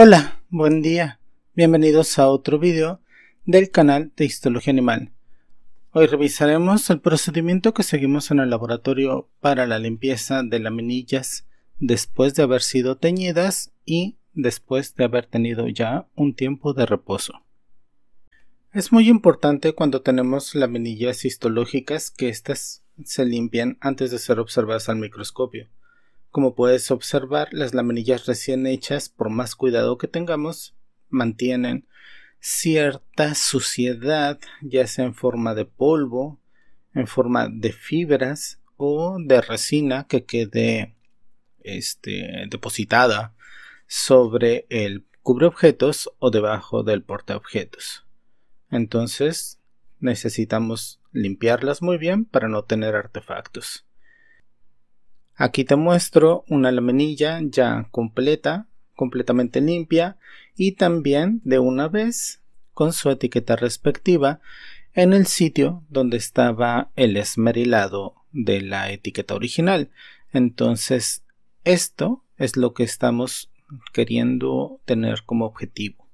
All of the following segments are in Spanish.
Hola, buen día. Bienvenidos a otro video del canal de Histología Animal. Hoy revisaremos el procedimiento que seguimos en el laboratorio para la limpieza de laminillas después de haber sido teñidas y después de haber tenido ya un tiempo de reposo. Es muy importante cuando tenemos laminillas histológicas que éstas se limpian antes de ser observadas al microscopio. Como puedes observar, las laminillas recién hechas, por más cuidado que tengamos, mantienen cierta suciedad, ya sea en forma de polvo, en forma de fibras o de resina que quede este, depositada sobre el cubreobjetos o debajo del portaobjetos. Entonces necesitamos limpiarlas muy bien para no tener artefactos. Aquí te muestro una laminilla ya completa, completamente limpia y también de una vez con su etiqueta respectiva en el sitio donde estaba el esmerilado de la etiqueta original. Entonces, esto es lo que estamos queriendo tener como objetivo.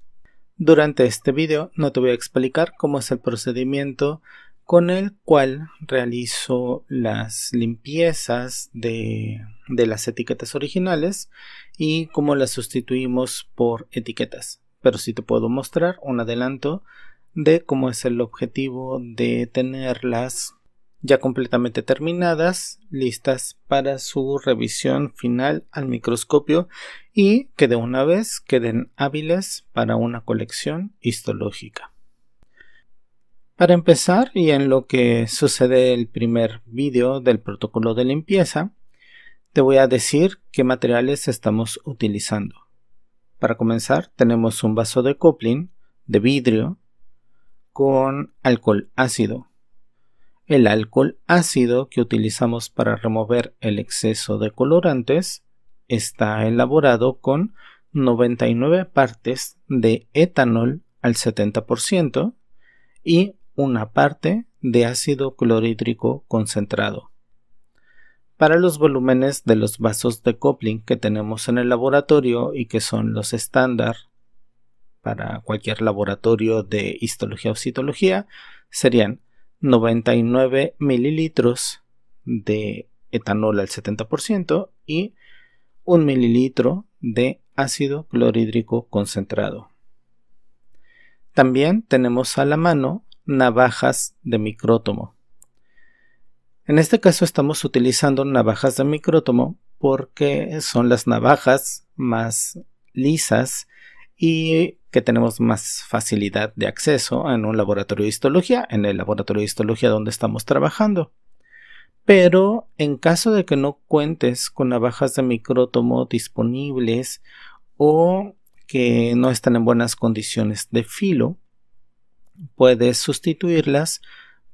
Durante este video no te voy a explicar cómo es el procedimiento con el cual realizo las limpiezas de, las etiquetas originales y cómo las sustituimos por etiquetas. Pero sí te puedo mostrar un adelanto de cómo es el objetivo de tenerlas ya completamente terminadas, listas para su revisión final al microscopio y que de una vez queden hábiles para una colección histológica. Para empezar y en lo que sucede el primer vídeo del protocolo de limpieza, te voy a decir qué materiales estamos utilizando. Para comenzar tenemos un vaso de Coplin de vidrio con alcohol ácido. El alcohol ácido que utilizamos para remover el exceso de colorantes está elaborado con 99 partes de etanol al 70% y una parte de ácido clorhídrico concentrado. Para los volúmenes de los vasos de Coupling que tenemos en el laboratorio y que son los estándar para cualquier laboratorio de histología o citología, serían 99 mililitros de etanol al 70% y un mililitro de ácido clorhídrico concentrado. También tenemos a la mano navajas de micrótomo. En este caso estamos utilizando navajas de micrótomo porque son las navajas más lisas y que tenemos más facilidad de acceso en un laboratorio de histología, en el laboratorio de histología donde estamos trabajando. Pero en caso de que no cuentes con navajas de micrótomo disponibles o que no están en buenas condiciones de filo, puedes sustituirlas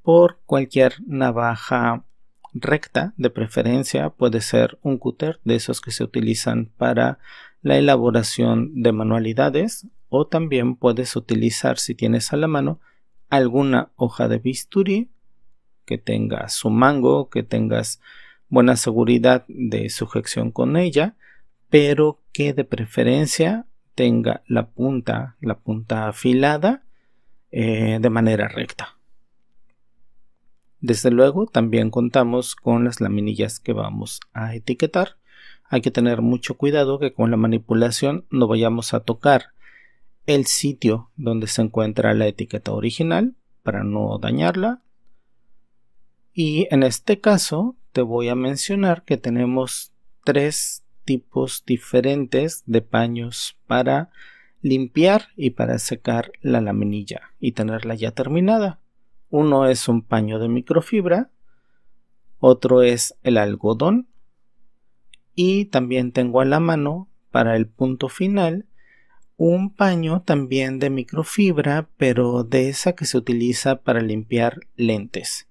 por cualquier navaja recta de preferencia puede ser un cúter de esos que se utilizan para la elaboración de manualidades o también puedes utilizar si tienes a la mano alguna hoja de bisturí que tenga su mango que tengas buena seguridad de sujeción con ella pero que de preferencia tenga la punta la punta afilada eh, de manera recta. Desde luego también contamos con las laminillas que vamos a etiquetar. Hay que tener mucho cuidado que con la manipulación no vayamos a tocar el sitio donde se encuentra la etiqueta original para no dañarla. Y en este caso te voy a mencionar que tenemos tres tipos diferentes de paños para limpiar y para secar la laminilla y tenerla ya terminada. Uno es un paño de microfibra, otro es el algodón y también tengo a la mano para el punto final un paño también de microfibra, pero de esa que se utiliza para limpiar lentes.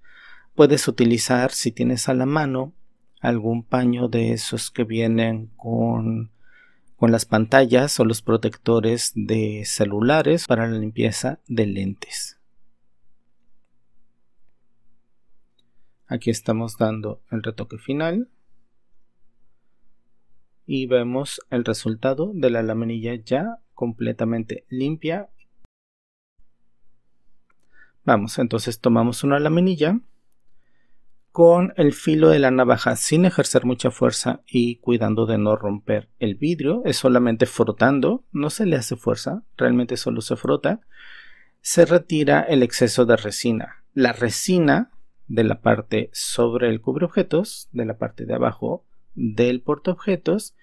Puedes utilizar, si tienes a la mano, algún paño de esos que vienen con con las pantallas o los protectores de celulares para la limpieza de lentes. Aquí estamos dando el retoque final y vemos el resultado de la laminilla ya completamente limpia. Vamos, entonces tomamos una laminilla con el filo de la navaja sin ejercer mucha fuerza y cuidando de no romper el vidrio, es solamente frotando, no se le hace fuerza, realmente solo se frota, se retira el exceso de resina. La resina de la parte sobre el cubreobjetos, de la parte de abajo del portaobjetos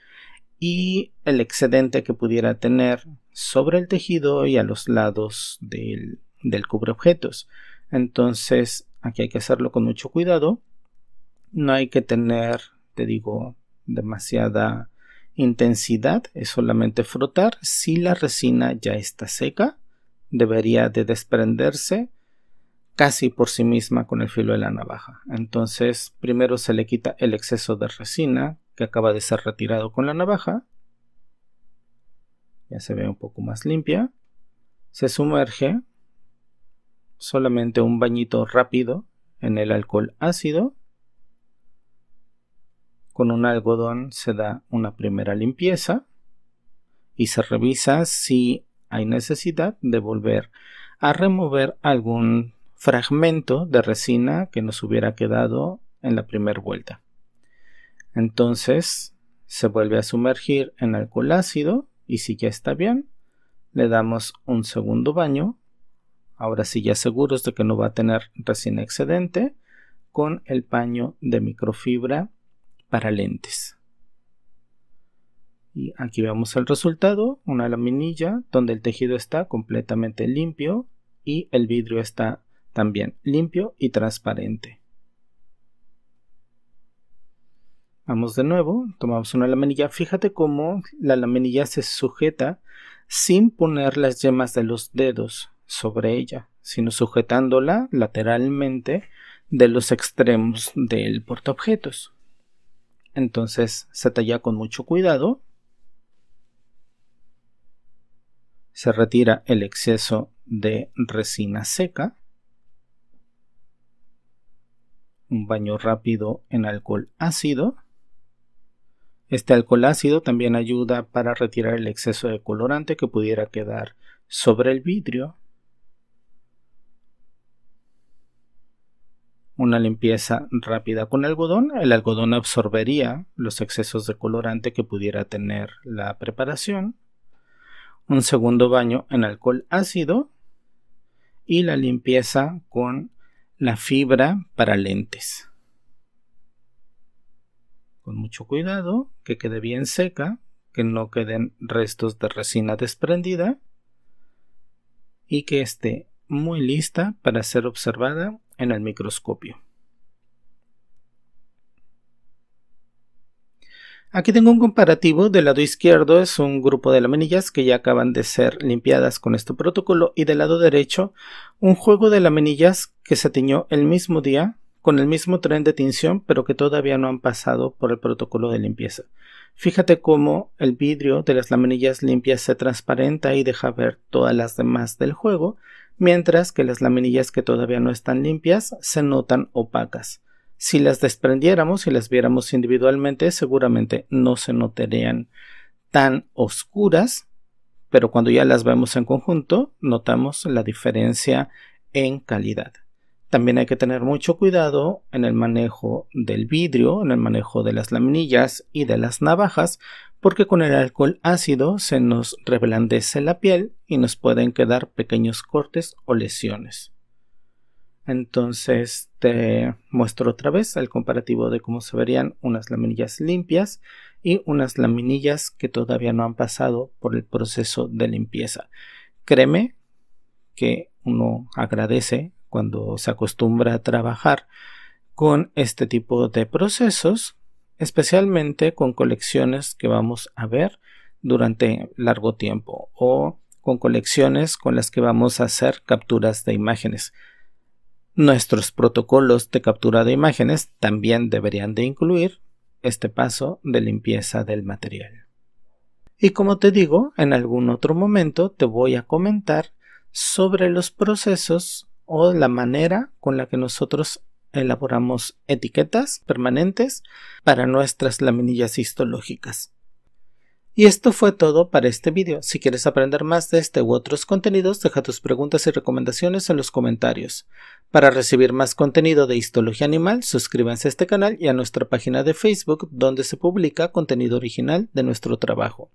y el excedente que pudiera tener sobre el tejido y a los lados del, del cubreobjetos. Entonces aquí hay que hacerlo con mucho cuidado no hay que tener, te digo, demasiada intensidad, es solamente frotar. Si la resina ya está seca, debería de desprenderse casi por sí misma con el filo de la navaja. Entonces, primero se le quita el exceso de resina que acaba de ser retirado con la navaja. Ya se ve un poco más limpia. Se sumerge solamente un bañito rápido en el alcohol ácido con un algodón se da una primera limpieza y se revisa si hay necesidad de volver a remover algún fragmento de resina que nos hubiera quedado en la primera vuelta. Entonces se vuelve a sumergir en alcohol ácido y si ya está bien, le damos un segundo baño. Ahora sí ya seguros de que no va a tener resina excedente con el paño de microfibra para lentes. Y aquí vemos el resultado, una laminilla donde el tejido está completamente limpio y el vidrio está también limpio y transparente. Vamos de nuevo, tomamos una laminilla. Fíjate cómo la laminilla se sujeta sin poner las yemas de los dedos sobre ella, sino sujetándola lateralmente de los extremos del portaobjetos. Entonces se talla con mucho cuidado. Se retira el exceso de resina seca. Un baño rápido en alcohol ácido. Este alcohol ácido también ayuda para retirar el exceso de colorante que pudiera quedar sobre el vidrio una limpieza rápida con algodón. El algodón absorbería los excesos de colorante que pudiera tener la preparación. Un segundo baño en alcohol ácido y la limpieza con la fibra para lentes. Con mucho cuidado, que quede bien seca, que no queden restos de resina desprendida y que esté muy lista para ser observada en el microscopio. Aquí tengo un comparativo, del lado izquierdo es un grupo de laminillas que ya acaban de ser limpiadas con este protocolo y del lado derecho un juego de laminillas que se tiñó el mismo día con el mismo tren de tinción pero que todavía no han pasado por el protocolo de limpieza. Fíjate cómo el vidrio de las laminillas limpias se transparenta y deja ver todas las demás del juego, mientras que las laminillas que todavía no están limpias se notan opacas. Si las desprendiéramos y las viéramos individualmente, seguramente no se notarían tan oscuras, pero cuando ya las vemos en conjunto, notamos la diferencia en calidad. También hay que tener mucho cuidado en el manejo del vidrio, en el manejo de las laminillas y de las navajas, porque con el alcohol ácido se nos reblandece la piel y nos pueden quedar pequeños cortes o lesiones. Entonces te muestro otra vez el comparativo de cómo se verían unas laminillas limpias y unas laminillas que todavía no han pasado por el proceso de limpieza. Créeme que uno agradece cuando se acostumbra a trabajar con este tipo de procesos, especialmente con colecciones que vamos a ver durante largo tiempo o con colecciones con las que vamos a hacer capturas de imágenes. Nuestros protocolos de captura de imágenes también deberían de incluir este paso de limpieza del material. Y como te digo, en algún otro momento te voy a comentar sobre los procesos o la manera con la que nosotros elaboramos etiquetas permanentes para nuestras laminillas histológicas. Y esto fue todo para este video. Si quieres aprender más de este u otros contenidos, deja tus preguntas y recomendaciones en los comentarios. Para recibir más contenido de histología animal, suscríbanse a este canal y a nuestra página de Facebook donde se publica contenido original de nuestro trabajo.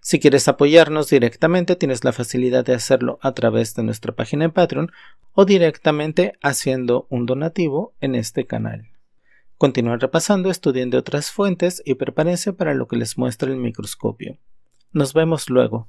Si quieres apoyarnos directamente, tienes la facilidad de hacerlo a través de nuestra página en Patreon o directamente haciendo un donativo en este canal. Continúen repasando, estudiando otras fuentes y prepárense para lo que les muestra el microscopio. Nos vemos luego.